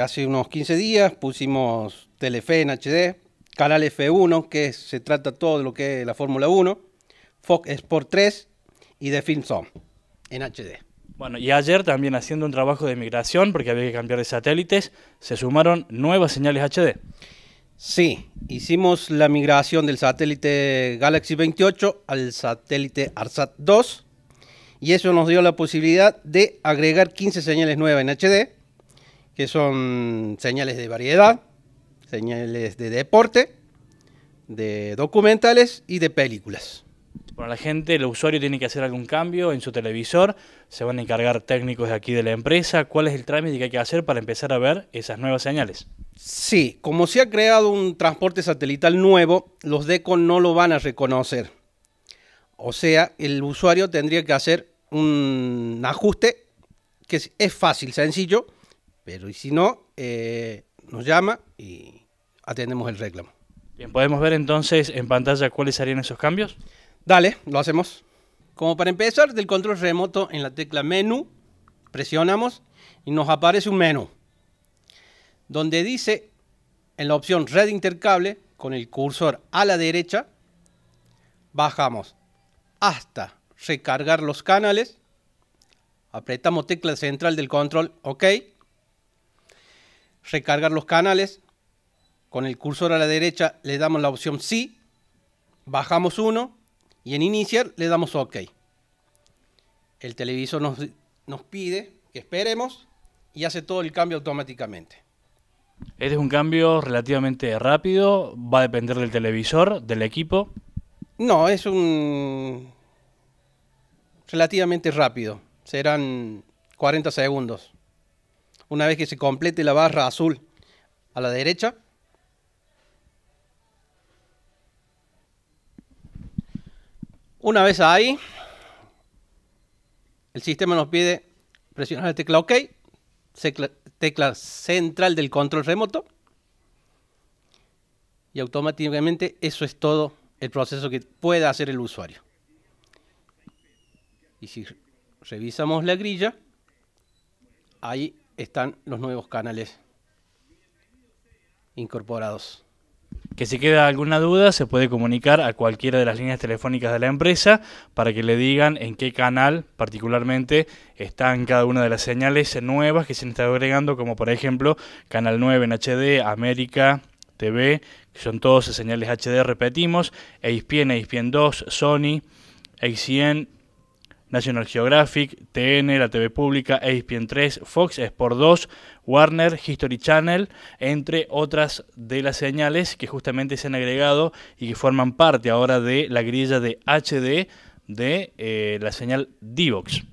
Hace unos 15 días pusimos Telefe en HD, Canal F1, que se trata todo de lo que es la Fórmula 1, Fox Sport 3 y The Film Zone en HD. Bueno, y ayer también haciendo un trabajo de migración, porque había que cambiar de satélites, se sumaron nuevas señales HD. Sí, hicimos la migración del satélite Galaxy 28 al satélite ARSAT 2 y eso nos dio la posibilidad de agregar 15 señales nuevas en HD que son señales de variedad, señales de deporte, de documentales y de películas. Para la gente, el usuario tiene que hacer algún cambio en su televisor, se van a encargar técnicos de aquí de la empresa, ¿cuál es el trámite que hay que hacer para empezar a ver esas nuevas señales? Sí, como se ha creado un transporte satelital nuevo, los DECO no lo van a reconocer. O sea, el usuario tendría que hacer un ajuste que es fácil, sencillo, pero y si no, eh, nos llama y atendemos el reclamo. Bien, ¿podemos ver entonces en pantalla cuáles serían esos cambios? Dale, lo hacemos. Como para empezar, del control remoto en la tecla menú, presionamos y nos aparece un menú donde dice en la opción red intercable con el cursor a la derecha, bajamos hasta recargar los canales, apretamos tecla central del control OK recargar los canales. Con el cursor a la derecha le damos la opción sí, bajamos uno y en iniciar le damos OK. El televisor nos, nos pide que esperemos y hace todo el cambio automáticamente. Este es un cambio relativamente rápido, va a depender del televisor, del equipo. No, es un relativamente rápido. Serán 40 segundos una vez que se complete la barra azul a la derecha. Una vez ahí, el sistema nos pide presionar la tecla OK, tecla, central del control remoto y automáticamente eso es todo el proceso que pueda hacer el usuario. Y si revisamos la grilla, ahí están los nuevos canales incorporados. Que si queda alguna duda se puede comunicar a cualquiera de las líneas telefónicas de la empresa para que le digan en qué canal particularmente están cada una de las señales nuevas que se han estado agregando, como por ejemplo Canal 9 en HD, América, TV, que son todos señales HD, repetimos, ESPN, ESPN 2, Sony, ACN, e National Geographic, TN, la TV pública, e ESPN 3, Fox Sport 2, Warner, History Channel, entre otras de las señales que justamente se han agregado y que forman parte ahora de la grilla de HD de eh, la señal Divox.